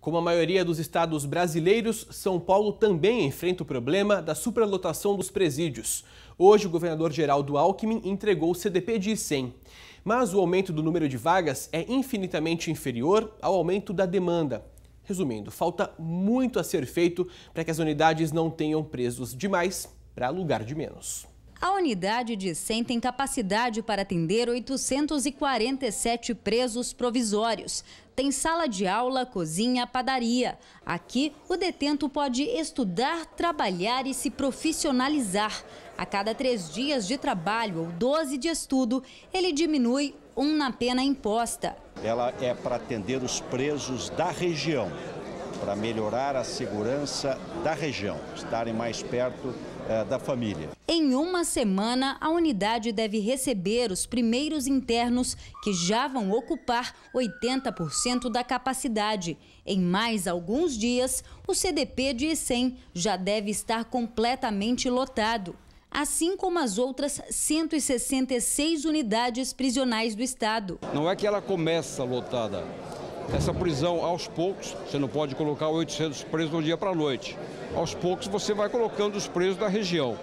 Como a maioria dos estados brasileiros, São Paulo também enfrenta o problema da superlotação dos presídios. Hoje, o governador Geraldo Alckmin entregou o CDP de 100. Mas o aumento do número de vagas é infinitamente inferior ao aumento da demanda. Resumindo, falta muito a ser feito para que as unidades não tenham presos demais para lugar de menos. A unidade de 100 tem capacidade para atender 847 presos provisórios. Tem sala de aula, cozinha, padaria. Aqui, o detento pode estudar, trabalhar e se profissionalizar. A cada três dias de trabalho ou 12 de estudo, ele diminui um na pena imposta. Ela é para atender os presos da região para melhorar a segurança da região, estarem mais perto eh, da família. Em uma semana, a unidade deve receber os primeiros internos que já vão ocupar 80% da capacidade. Em mais alguns dias, o CDP de Ecem já deve estar completamente lotado assim como as outras 166 unidades prisionais do Estado. Não é que ela começa lotada, essa prisão aos poucos, você não pode colocar 800 presos de um dia para a noite. Aos poucos você vai colocando os presos da região.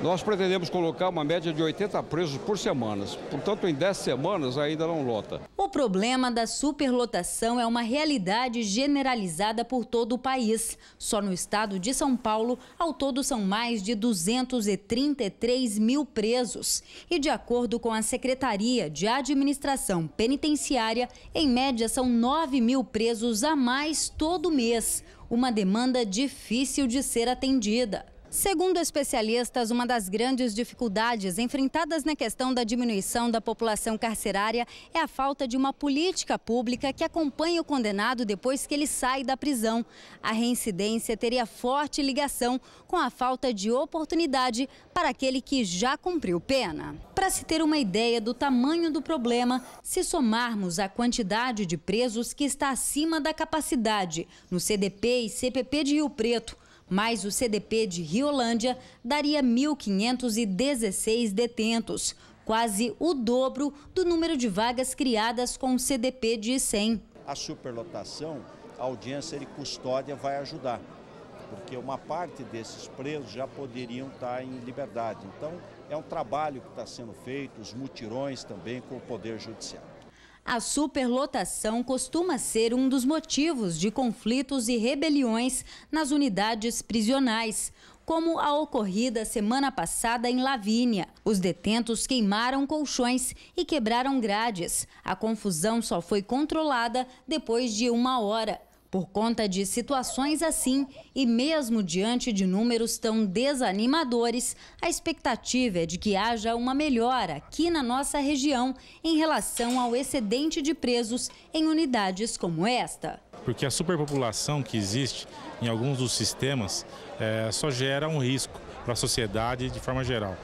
Nós pretendemos colocar uma média de 80 presos por semana. Portanto, em 10 semanas ainda não lota. O problema da superlotação é uma realidade generalizada por todo o país. Só no estado de São Paulo, ao todo são mais de 233 mil presos. E de acordo com a Secretaria de Administração Penitenciária, em média são 9 mil presos a mais todo mês. Uma demanda difícil de ser atendida. Segundo especialistas, uma das grandes dificuldades enfrentadas na questão da diminuição da população carcerária é a falta de uma política pública que acompanhe o condenado depois que ele sai da prisão. A reincidência teria forte ligação com a falta de oportunidade para aquele que já cumpriu pena. Para se ter uma ideia do tamanho do problema, se somarmos a quantidade de presos que está acima da capacidade no CDP e CPP de Rio Preto, mas o CDP de Riolândia daria 1.516 detentos, quase o dobro do número de vagas criadas com o CDP de 100. A superlotação, a audiência de custódia vai ajudar, porque uma parte desses presos já poderiam estar em liberdade. Então, é um trabalho que está sendo feito, os mutirões também com o Poder Judiciário. A superlotação costuma ser um dos motivos de conflitos e rebeliões nas unidades prisionais, como a ocorrida semana passada em Lavínia. Os detentos queimaram colchões e quebraram grades. A confusão só foi controlada depois de uma hora por conta de situações assim e mesmo diante de números tão desanimadores, a expectativa é de que haja uma melhora aqui na nossa região em relação ao excedente de presos em unidades como esta. Porque a superpopulação que existe em alguns dos sistemas é, só gera um risco para a sociedade de forma geral.